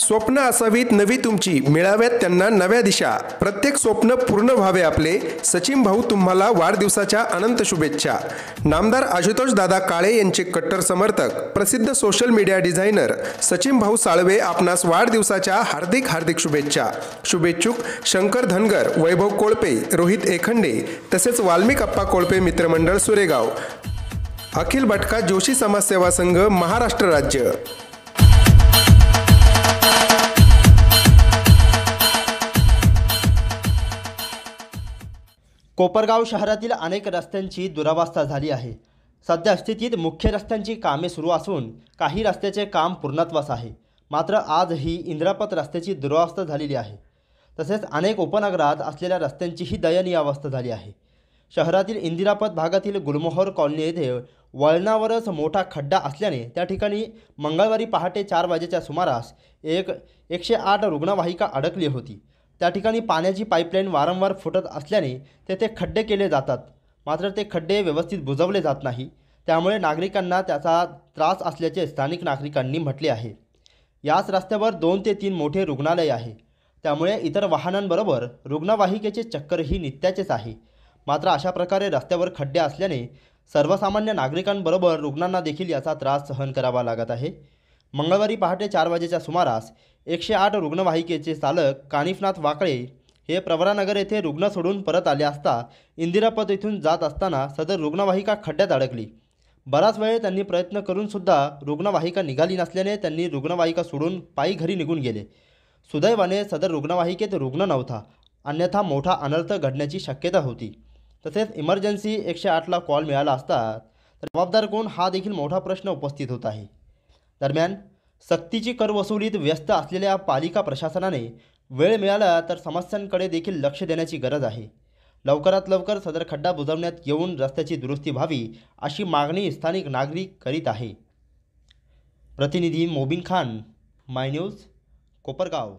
स्वप्न असावीत नवी तुमची मिळाव्यात त्यांना नव्या दिशा प्रत्येक स्वप्न पूर्ण व्हावे आपले सचिन भाऊ तुम्हाला वाढदिवसाच्या अनंत शुभेच्छा नामदार आशुतोष दादा काळे यांचे कट्टर समर्थक प्रसिद्ध सोशल मीडिया डिझायनर सचिन भाऊ साळवे आपणास वाढदिवसाच्या हार्दिक हार्दिक शुभेच्छा शुभेच्छुक शंकर धनगर वैभव कोळपे रोहित एखंडे तसेच वाल्मिकप्पा कोळपे मित्रमंडळ सुरेगाव अखिल भटका जोशी समाजसेवा संघ महाराष्ट्र राज्य कोपरगाव शहरातील अनेक रस्त्यांची दुरावस्था झाली आहे सध्या स्थितीत मुख्य रस्त्यांची कामे सुरू असून काही रस्त्याचे काम पूर्णत्वास आहे मात्र आजही इंद्रापत रस्त्याची दुरावस्था झालेली आहे तसेच अनेक उपनगरात असलेल्या रस्त्यांचीही दयनीय अवस्था झाली आहे शहरातील इंदिरापत भागातील गुलमोहर कॉलनी येथे वळणावरच मोठा खड्डा असल्याने त्या ठिकाणी मंगळवारी पहाटे चार वाजेच्या सुमारास एक एकशे आठ रुग्णवाहिका अडकली होती त्या ठिकाणी पाण्याची पाईपलाईन वारंवार फुटत असल्याने तेथे खड्डे केले जातात मात्र ते खड्डे व्यवस्थित बुजवले जात नाही त्यामुळे नागरिकांना त्याचा त्रास असल्याचे स्थानिक नागरिकांनी म्हटले आहे याच रस्त्यावर दोन ते तीन मोठे रुग्णालय आहे त्यामुळे इतर वाहनांबरोबर रुग्णवाहिकेचे चक्करही नित्याचेच आहे मात्र अशा प्रकारे रस्त्यावर खड्डे असल्याने सर्वसामान्य नागरिकांबरोबर रुग्णांना देखील याचा त्रास सहन करावा लागत आहे मंगळवारी पहाटे चार वाजेच्या सुमारास एकशे आठ रुग्णवाहिकेचे चालक कानिफनाथ वाकळे हे प्रवरानगर येथे रुग्ण सोडून परत आले असता इंदिरापद इथून जात असताना सदर रुग्णवाहिका खड्ड्यात अडकली बराच वेळ त्यांनी प्रयत्न करूनसुद्धा रुग्णवाहिका निघाली नसल्याने त्यांनी रुग्णवाहिका सोडून पायी घरी निघून गेले सुदैवाने सदर रुग्णवाहिकेत रुग्ण नव्हता अन्यथा मोठा अनर्थ घडण्याची शक्यता होती तसेच इमर्जन्सी एकशे आठला कॉल मिळाला असता जबाबदार कोण हा देखील मोठा प्रश्न उपस्थित होत आहे दरम्यान सक्तीची कर वसुलीत व्यस्त असलेल्या पालिका प्रशासनाने वेळ मिळाला तर समस्यांकडे देखील लक्ष देण्याची गरज आहे लवकरात लवकर सदर खड्डा बुजवण्यात येऊन रस्त्याची दुरुस्ती व्हावी अशी मागणी स्थानिक नागरिक करीत आहे प्रतिनिधी मोबिन खान माय न्यूज कोपरगाव